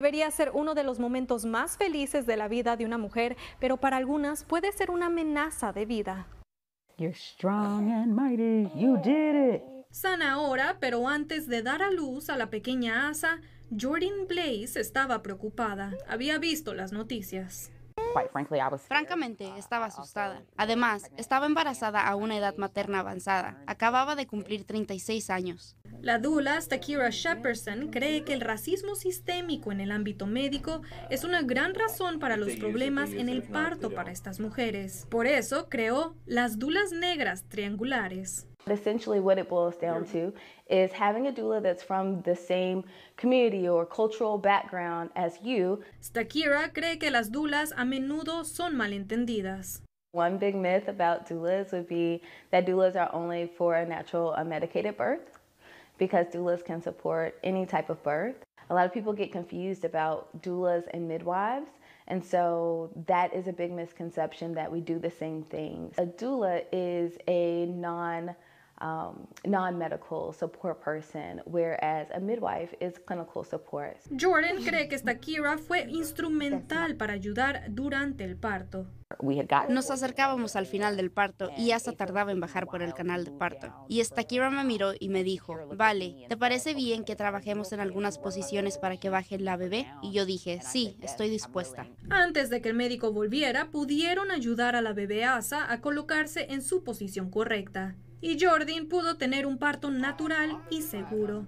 Debería ser uno de los momentos más felices de la vida de una mujer, pero para algunas puede ser una amenaza de vida. You're Sana ahora, pero antes de dar a luz a la pequeña Asa, Jordan Blaze estaba preocupada. Había visto las noticias. Francamente, uh, estaba asustada. Además, estaba embarazada a una edad materna avanzada. Acababa de cumplir 36 años. La dula Stakira Shepperson cree que el racismo sistémico en el ámbito médico es una gran razón para los problemas en el parto para estas mujeres. Por eso creó las doulas negras triangulares. Essentially, what it boils down to is having a doula that's from the same community or cultural background as you. Stakira cree que las doulas a menudo son malentendidas. One big myth about doulas would be that doulas are only for a natural, unmedicated birth. because doulas can support any type of birth. A lot of people get confused about doulas and midwives. And so that is a big misconception that we do the same thing. A doula is a non Um, non-medical support person, whereas a midwife is clinical support. Jordan cree que esta Kira fue instrumental para ayudar durante el parto. Nos acercábamos al final del parto y Asa tardaba en bajar por el canal de parto. Y esta Kira me miró y me dijo, vale, ¿te parece bien que trabajemos en algunas posiciones para que baje la bebé? Y yo dije, sí, estoy dispuesta. Antes de que el médico volviera, pudieron ayudar a la bebé Asa a colocarse en su posición correcta y Jordan pudo tener un parto natural y seguro.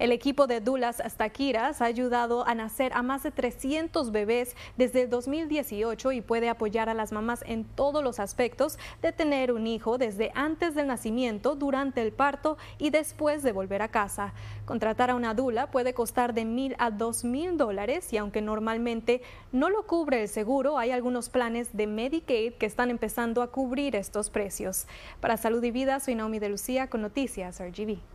El equipo de Dulas Taquiras ha ayudado a nacer a más de 300 bebés desde el 2018 y puede apoyar a las mamás en todos los aspectos de tener un hijo desde antes del nacimiento, durante el parto y después de volver a casa. Contratar a una dula puede costar de mil a dos mil dólares y aunque normalmente no lo cubre el seguro, hay algunos planes de Medicaid que están empezando a cubrir estos precios. Para Salud y Vida, soy Naomi de Lucía con Noticias RGB.